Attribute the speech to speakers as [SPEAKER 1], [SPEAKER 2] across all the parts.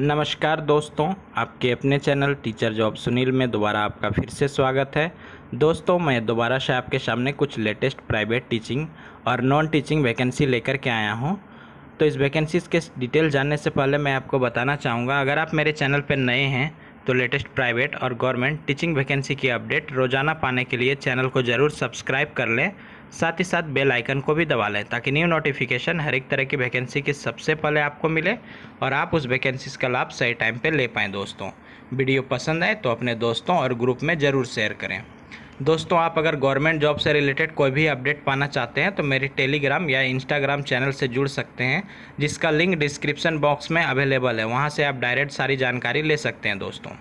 [SPEAKER 1] नमस्कार दोस्तों आपके अपने चैनल टीचर जॉब सुनील में दोबारा आपका फिर से स्वागत है दोस्तों मैं दोबारा से आपके सामने कुछ लेटेस्ट प्राइवेट टीचिंग और नॉन टीचिंग वैकेंसी लेकर के आया हूं तो इस वैकेंसीज़ के डिटेल जानने से पहले मैं आपको बताना चाहूँगा अगर आप मेरे चैनल पर नए हैं तो लेटेस्ट प्राइवेट और गवर्नमेंट टीचिंग वैकेंसी की अपडेट रोज़ाना पाने के लिए चैनल को ज़रूर सब्सक्राइब कर लें साथ ही साथ बेल आइकन को भी दबा लें ताकि न्यू नोटिफिकेशन हर एक तरह की वैकेंसी की सबसे पहले आपको मिले और आप उस वैकेंसीज़ का लाभ सही टाइम पर ले पाएँ दोस्तों वीडियो पसंद आए तो अपने दोस्तों और ग्रुप में ज़रूर शेयर करें दोस्तों आप अगर गवर्नमेंट जॉब से रिलेटेड कोई भी अपडेट पाना चाहते हैं तो मेरे टेलीग्राम या इंस्टाग्राम चैनल से जुड़ सकते हैं जिसका लिंक डिस्क्रिप्शन बॉक्स में अवेलेबल है वहाँ से आप डायरेक्ट सारी जानकारी ले सकते हैं दोस्तों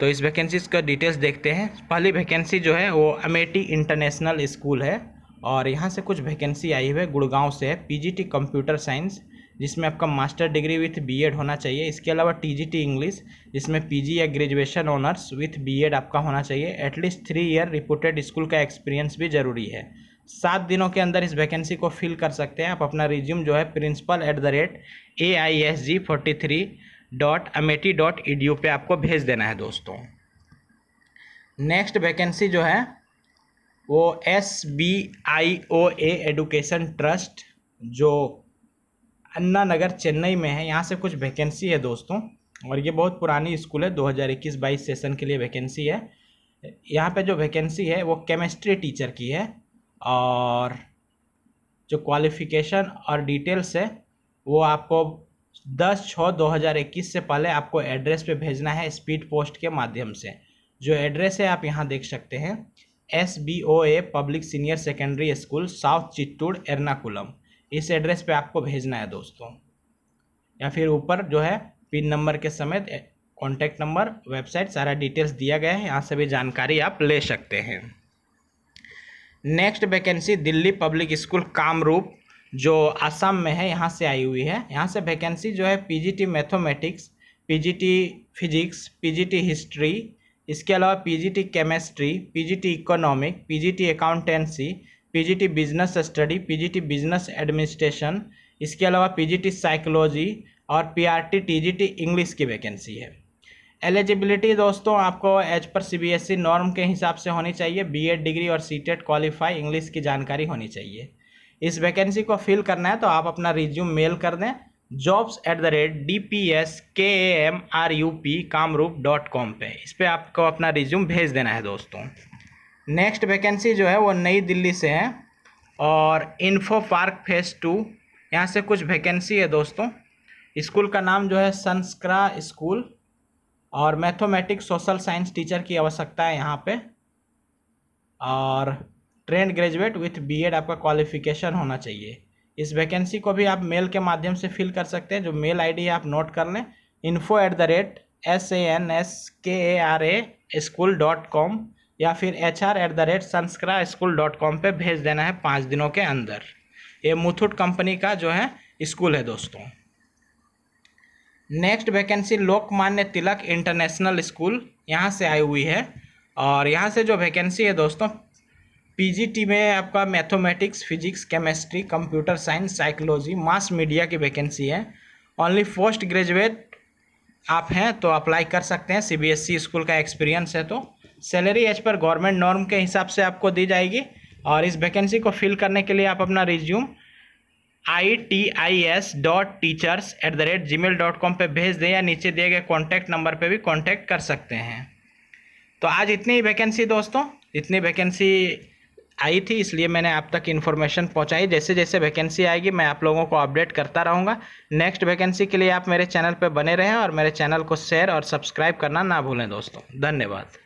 [SPEAKER 1] तो इस वैकेंसीज का डिटेल्स देखते हैं पहली वैकेंसी जो है वो अमेठी इंटरनेशनल स्कूल है और यहाँ से कुछ वैकेंसी आई हुई है गुड़गांव से है पीजीटी कंप्यूटर साइंस जिसमें आपका मास्टर डिग्री विथ बीएड होना चाहिए इसके अलावा टीजीटी इंग्लिश जिसमें पीजी या ग्रेजुएशन ऑनर्स विथ बीएड आपका होना चाहिए at least three year reported school का एक्सपीरियंस भी ज़रूरी है सात दिनों के अंदर इस वैकेंसी को फिल कर सकते हैं आप अपना रिज्यूम जो है principal at the rate A I S G forty three dot Amethi dot E D U पर आपको भेज देना है दोस्तों नेक्स्ट वैकेंसी जो है वो S B I O A education trust जो अन्ना नगर चेन्नई में है यहाँ से कुछ वैकेंसी है दोस्तों और ये बहुत पुरानी स्कूल है 2021 बाईस सेशन के लिए वैकेंसी है यहाँ पे जो वैकेंसी है वो केमिस्ट्री टीचर की है और जो क्वालिफिकेशन और डिटेल्स है वो आपको दस छः दो हज़ार इक्कीस से पहले आपको एड्रेस पे भेजना है स्पीड पोस्ट के माध्यम से जो एड्रेस है आप यहाँ देख सकते हैं S B O A public senior secondary school south Chittoor Ernakulam इस एड्रेस पे आपको भेजना है दोस्तों या फिर ऊपर जो है पिन नंबर के समेत कॉन्टैक्ट नंबर वेबसाइट सारा डिटेल्स दिया गया है यहाँ से भी जानकारी आप ले सकते हैं next vacancy Delhi public school Kamrup जो आसाम में है यहाँ से आई हुई है यहाँ से वैकेंसी जो है PGT mathematics PGT physics PGT history इसके अलावा PGT chemistry PGT economic PGT accountancy PGT business study PGT business administration इसके अलावा पीजीटी साइकोलॉजी और पीआरटी टीजीटी इंग्लिश की वैकेंसी है एलिजिबिलिटी दोस्तों आपको एज पर सीबीएसई नॉर्म के हिसाब से होनी चाहिए बीएड डिग्री और सीटेट क्वालिफाई इंग्लिश की जानकारी होनी चाहिए इस वैकेंसी को फिल करना है तो आप अपना रिज्यूम मेल कर दें jobs at the rate D P S K A M R U P Kamrup dot com पर इस पर आपको अपना रिज्यूम भेज देना है दोस्तों नेक्स्ट वैकेंसी जो है वो नई दिल्ली से है और इन्फो पार्क फेस टू यहाँ से कुछ वैकेंसी है दोस्तों स्कूल का नाम जो है संस्करा स्कूल और मैथोमेटिक्स सोशल साइंस टीचर की आवश्यकता है यहाँ पे और ट्रेंड ग्रेजुएट विथ बीएड आपका क्वालिफिकेशन होना चाहिए इस वैकेंसी को भी आप मेल के माध्यम से फिल कर सकते हैं जो मेल आईडी है आप नोट कर लें info at the rate S A N S K A R A school dot com या फिर H R at the rate Sanskara school dot com पर भेज देना है पाँच दिनों के अंदर ये मुथुट कंपनी का जो है स्कूल है दोस्तों next vacancy Lokmanya Tilak international school यहाँ से आई हुई है और यहाँ से जो वैकेंसी है दोस्तों पीजीटी में आपका mathematics physics chemistry computer science psychology mass media की वैकेंसी है ओनली पोस्ट ग्रेजुएट आप हैं तो अप्लाई कर सकते हैं सीबीएसई स्कूल e का एक्सपीरियंस है तो salary as per government norm के हिसाब से आपको दी जाएगी और इस वैकेंसी को फिल करने के लिए आप अपना resume I T I S dot teachers at the rate Gmail dot com पर भेज दें या नीचे दिए गए कॉन्टैक्ट नंबर पर भी कॉन्टैक्ट कर सकते हैं तो आज इतनी ही वैकेंसी दोस्तों इतनी वैकेंसी आई थी इसलिए मैंने आप तक इन्फॉर्मेशन पहुंचाई जैसे जैसे वैकेंसी आएगी मैं आप लोगों को अपडेट करता रहूँगा नेक्स्ट वैकेंसी के लिए आप मेरे चैनल पर बने रहें और मेरे चैनल को शेयर और सब्सक्राइब करना ना भूलें दोस्तों धन्यवाद